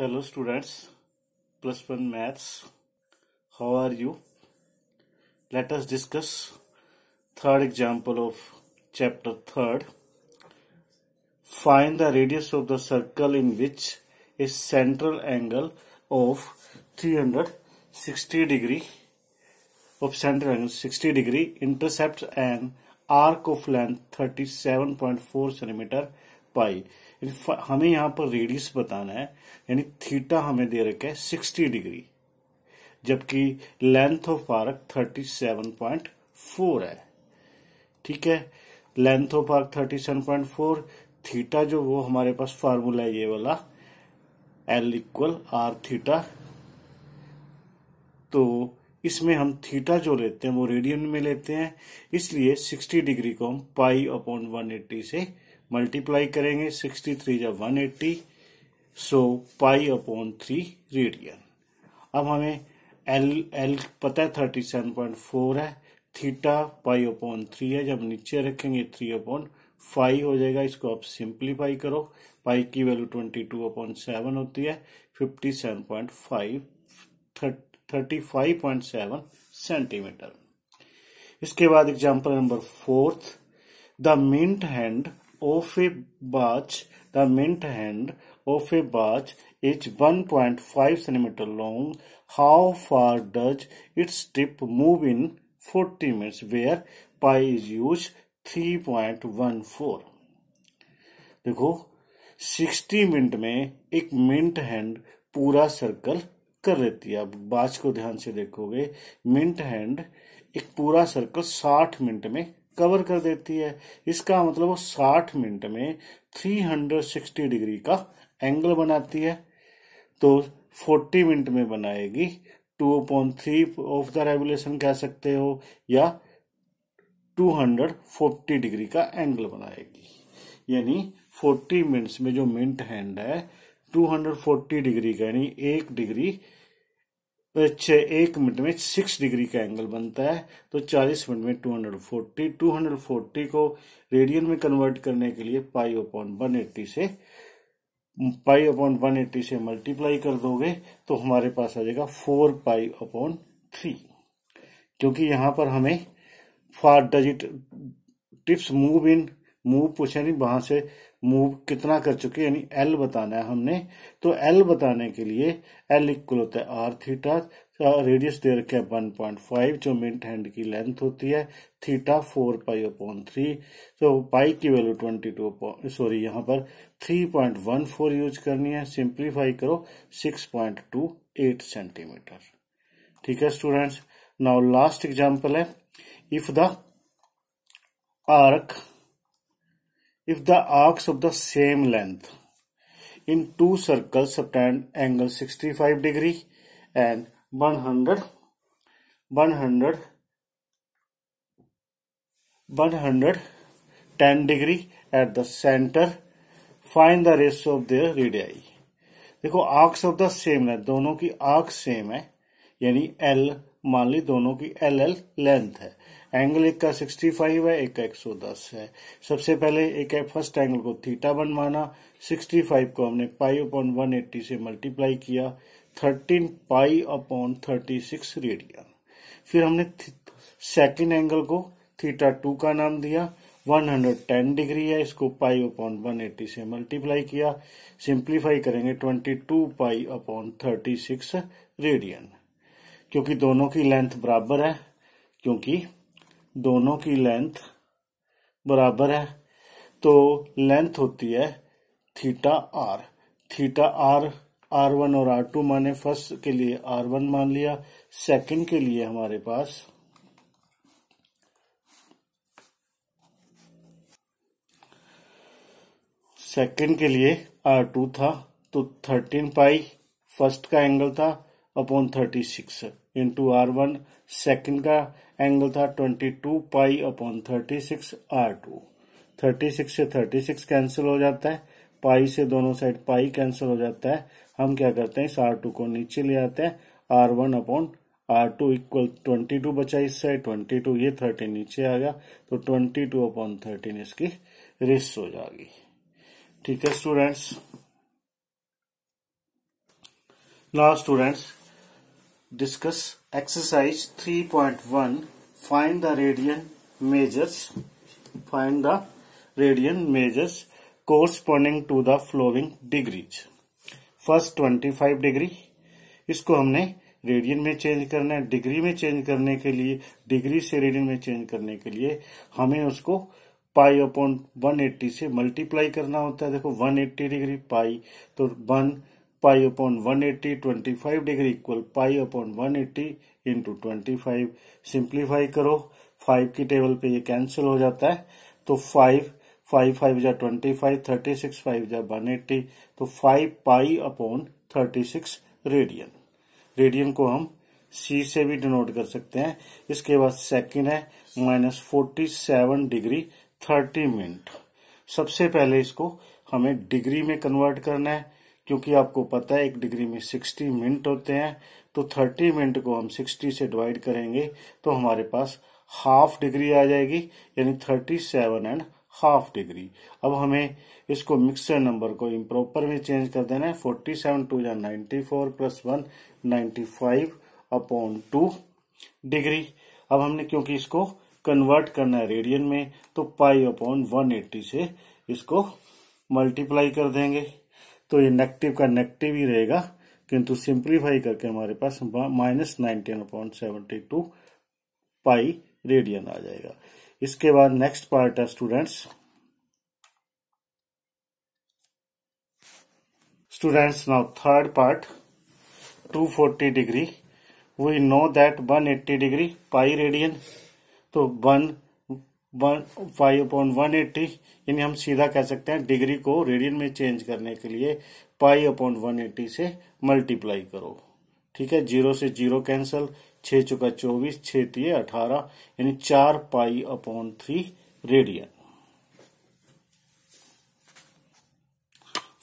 hello students plus one maths how are you let us discuss third example of chapter third find the radius of the circle in which a central angle of 360 degree of central angle 60 degree intercepts an arc of length 37.4 centimeter पाई हमें यहां पर radius बताना है यानी theta हमें दे रखा है सिक्सटी डिग्री जबकि length of arc thirty seven point four है ठीक है length of arc thirty seven point four theta जो वो हमारे पास फार्मूला है ये वाला एल इक्वल आर थीटा तो इसमें हम थीटा जो लेते हैं वो रेडियन में लेते हैं इसलिए 60 डिग्री को हम पाई अपॉन 180 से मल्टीप्लाई करेंगे सिक्सटी थ्री या one eighty so pi upon three radian अब हमें एल एल पता है थर्टी सेवन पॉइंट फोर है थीटा पाई अपॉन थ्री है जब नीचे रखेंगे थ्री अपॉन फाइव हो जाएगा इसको आप सिंपलीफाई करो पाई की value twenty two upon seven होती है fifty seven point five thirty five point seven centimetre इसके बाद example number fourth the minute hand of a batch, the mint hand of a batch is 1.5 cm long. How far does its tip move in 40 minutes where pi is used 3.14 देखो 60 minute में एक mint hand पूरा circle कर लेती है अब बाज को ध्यान से देखोगे मिंट हैंड एक पूरा सर्कल 60 मिनट में कवर कर देती है इसका मतलब वो 60 मिनट में 360 डिग्री का एंगल बनाती है तो 40 मिनट में बनाएगी two point three of the regulation कह सकते हो या 240 डिग्री का एंगल बनाएगी यानी 40 मिनट्स में जो मिनट हैंड है 240 डिग्री का यानी एक डिग्री अच्छा, एक मिनट में सिक्स डिग्री का एंगल बनता है तो चालीस मिनट में two hundred forty two hundred forty को रेडियन में कन्वर्ट करने के लिए पाई अपॉन वन एट्टी से पाई अपॉन वन एट्टी से मल्टीप्लाई कर दोगे तो हमारे पास आ जाएगा फोर पाई अपॉन थ्री क्योंकि यहां पर हमें four digit tips move in move पूछे नहीं वहां से मूव कितना कर चुके यानी एल बताना है हमने तो एल बताने के लिए एल इक्वल होता है आर थीटा रेडियस दे रखे वन पॉइंट फाइव जो मिनट हैंड की लेंथ होती है theta four pi upon three तो पाई की वैल्यू ट्वेंटी टू सॉरी यहाँ पर three point one four use करनी है सिंप्लीफाई करो six point two eight centimetre ठीक है स्टूडेंट्स नाउ लास्ट एग्जाम्पल है if the arc if the arcs of the same length in two circles subtend angle 65 degree and 100 100 110 degree at the center find the ratio of their radii देखो arcs of the same length दोनों की arc same है यानी L मान ली दोनों की L L length है एंगल एक का 65 है एक का 110 है सबसे पहले एक फर्स्ट एंगल को थीटा वन माना 65 को हमने पाई अपॉन वन से मल्टीप्लाई किया 13 पाई अपॉन 36 रेडियन फिर हमने सेकेंड एंगल को थीटा टू का नाम दिया 110 डिग्री है इसको पाई अपॉन 180 से मल्टीप्लाई किया सिंप्लीफाई करेंगे 22 पाई अपॉन 36 रेडियन क्योंकि दोनों की लेंथ बराबर है क्योंकि दोनों की लेंथ बराबर है तो लेंथ होती है theta R theta R R one और आर टू माने फर्स्ट के लिए आर वन मान लिया सेकंड के लिए हमारे पास सेकंड के लिए आर टू था तो थर्टीन पाई फर्स्ट का एंगल था upon thirty six into R one second का एंगल था twenty two pi upon thirty six R two thirty six से थर्टी सिक्स कैंसिल हो जाता है पाई से दोनों साइड पाई कैंसिल हो जाता है हम क्या करते हैं इस आर टू को नीचे ले आते हैं R one upon R two equal twenty two बचा इस साइड ट्वेंटी टू ये थर्टीन नीचे आ गया तो ट्वेंटी टू अपॉन थर्टीन इसकी रिस हो जाएगी ठीक है students last students discuss exercise 3.1 find the radian measures find the radian measures corresponding to the flowing degrees first 25 degree इसको हमने रेडियन में चेंज करना है डिग्री में चेंज करने के लिए डिग्री से रेडियन में चेंज करने के लिए हमें उसको पाई अपॉन 180 से मल्टीप्लाई करना होता है देखो 180 डिग्री पाई तो pi upon one eighty twenty five degree equal pi upon one eighty into twenty five simplify करो फाइव की टेबल पे ये कैंसिल हो जाता है तो फाइव फाइव फाइव जा twenty five thirty six five जा वन एट्टी तो five pi upon thirty six radian radian को हम सी से भी डिनोट कर सकते हैं इसके बाद सेकेंड है minus forty seven degree thirty minute सबसे पहले इसको हमें डिग्री में कन्वर्ट करना है क्योंकि आपको पता है एक डिग्री में सिक्सटी मिनट होते हैं तो थर्टी मिनट को हम सिक्सटी से डिवाइड करेंगे तो हमारे पास हाफ डिग्री आ जाएगी यानी thirty seven and half degree अब हमें इसको मिक्सर नंबर को इम्प्रोपर में चेंज कर देना है फोर्टी सेवन टू या ninety four plus one ninety five upon two degree अब हमने क्योंकि इसको कन्वर्ट करना है रेडियन में तो पाई अपॉन वन एट्टी से इसको मल्टीप्लाई कर देंगे तो ये नेगेटिव का नेगेटिव ही रहेगा किंतु सिंप्लीफाई करके हमारे पास minus nineteen upon seventy two pi radian आ जाएगा इसके बाद नेक्स्ट पार्ट है students students now third part 240 degree know that one 180 degree pi radian तो one five upon one eighty यानी हम सीधा कह सकते हैं डिग्री को रेडियन में चेंज करने के लिए पाई अपॉइंट वन एट्टी से मल्टीप्लाई करो ठीक है जीरो से जीरो कैंसिल छ चुका चौबीस छ तीय अठारह यानी चार pi upon three radian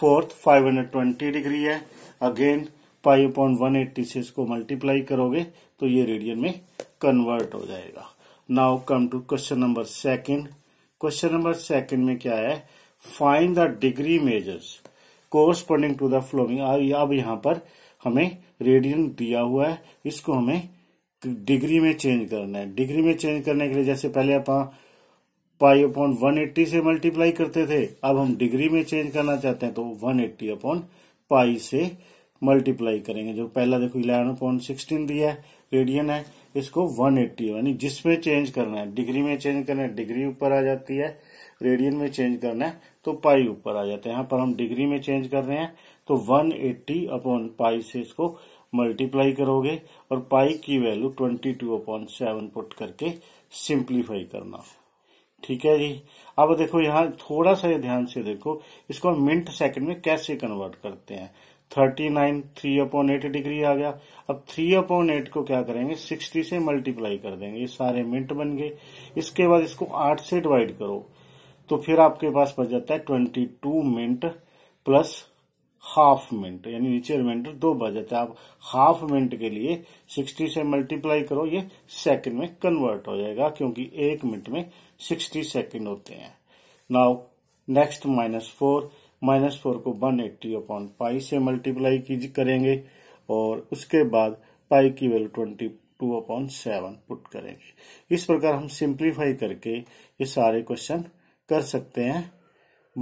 fourth 520 degree है अगेन पाई अपॉन 180 से इसको मल्टीप्लाई करोगे तो ये रेडियन में कन्वर्ट हो जाएगा now come to question number second question number second में क्या है find the degree measures corresponding to the following अब यहाँ पर हमें रेडियन दिया हुआ है इसको हमें डिग्री में चेंज करना है डिग्री में चेंज करने के लिए जैसे पहले आप पाई अपॉन वन एट्टी से मल्टीप्लाई करते थे अब हम डिग्री में चेंज करना चाहते हैं तो वन एट्टी अपॉन पाई से मल्टीप्लाई करेंगे जो पहला देखो इलेवन अपॉन सिक्सटीन दिया है रेडियन है इसको 180 यानी जिसमें चेंज करना है डिग्री में चेंज करना है डिग्री ऊपर आ जाती है रेडियन में चेंज करना है तो पाई ऊपर आ जाता है यहाँ पर हम डिग्री में चेंज कर रहे हैं तो 180 एट्टी अपॉन पाई से इसको मल्टीप्लाई करोगे और पाई की value 22 two upon seven put करके सिंप्लीफाई करना ठीक है जी अब देखो यहाँ थोड़ा सा ध्यान से देखो इसको मिनट सेकंड में कैसे कन्वर्ट करते हैं thirty nine three upon eight degree आ गया अब थ्री अपॉन एट को क्या करेंगे सिक्सटी से मल्टीप्लाई कर देंगे ये सारे मिनट बन गए इसके बाद इसको आठ से डिवाइड करो तो फिर आपके पास बच जाता है twenty two minute plus half minute यानी नीचे रिमाइंडर दो बज जाते है आप हाफ मिनट के लिए सिक्सटी से मल्टीप्लाई करो ये सेकंड में कन्वर्ट हो जाएगा क्योंकि एक मिनट में सिक्सटी सेकंड होते हैं now next minus four minus four को वन एट्टी अपॉन पाई से मल्टीप्लाई करेंगे और उसके बाद पाई की value twenty two upon seven put करेंगे इस प्रकार हम सिंप्लीफाई करके ये सारे क्वेश्चन कर सकते हैं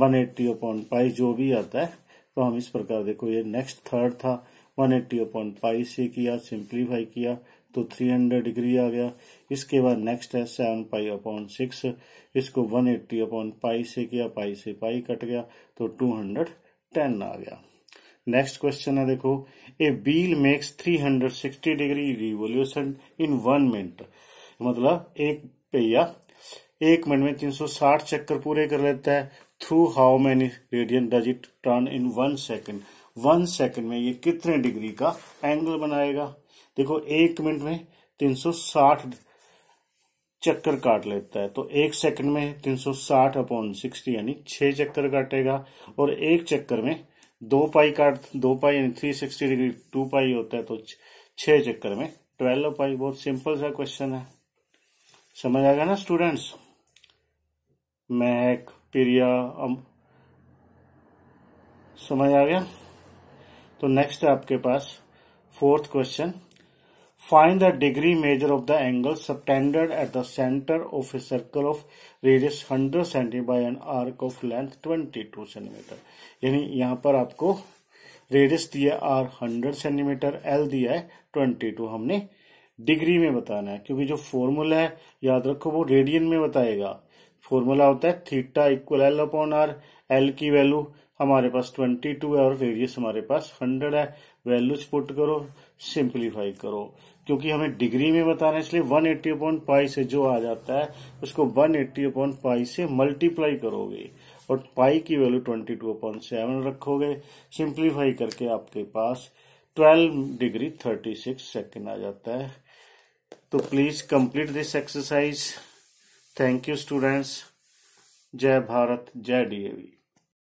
वन एट्टी अपॉन पाई जो भी आता है तो हम इस प्रकार देखो ये नेक्स्ट थर्ड था वन एट्टी अपॉन पाई से किया सिंप्लीफाई किया तो 300 डिग्री आ गया इसके बाद नेक्स्ट है सेवन पाई अपॉन सिक्स इसको 180 अपॉन पाई से किया पाई से पाई कट गया तो 210 आ गया नेक्स्ट क्वेश्चन है देखो a wheel makes 360 degree revolution in one minute मतलब एक पहिया एक मिनट में 360 चक्कर पूरे कर लेता है through how many radian does it turn in one second one second में ये कितने डिग्री का एंगल बनाएगा देखो एक मिनट में 360 चक्कर काट लेता है तो एक सेकंड में 360 अपॉन 60 यानी छह चक्कर काटेगा और एक चक्कर में दो पाई काट दो पाई यानी 360 डिग्री टू पाई होता है तो छह चक्कर में ट्वेल्व पाई बहुत सिंपल सा क्वेश्चन है समझ आएगा ना स्टूडेंट्स महक प्रिया अम... समझ आ गया तो नेक्स्ट आपके पास fourth question Find the degree measure of the angle subtended at the center of a circle of radius 100 cm by an arc of length 22 cm. यानी यहाँ पर आपको रेडियस दिया आर 100 सेंटीमीटर एल दिया है 22 हमने डिग्री में बताना है क्योंकि जो फॉर्मूला है याद रखो वो रेडियन में बताएगा फॉर्मूला होता है theta equal L upon R L की वैल्यू हमारे पास 22 है और रेडियस हमारे पास 100 है वैल्यूज पुट करो सिंप्लीफाई करो क्योंकि हमें डिग्री में बताना है इसलिए 180 एट्टी अपॉइंट पाई से जो आ जाता है उसको 180 एट्टी अपॉइंट पाई से मल्टीप्लाई करोगे और पाई की वैल्यू 22 टू अपॉइंट सेवन रखोगे सिंप्लीफाई करके आपके पास 12 डिग्री 36 सेकेंड आ जाता है तो please complete this exercise thank you students जय भारत जय डी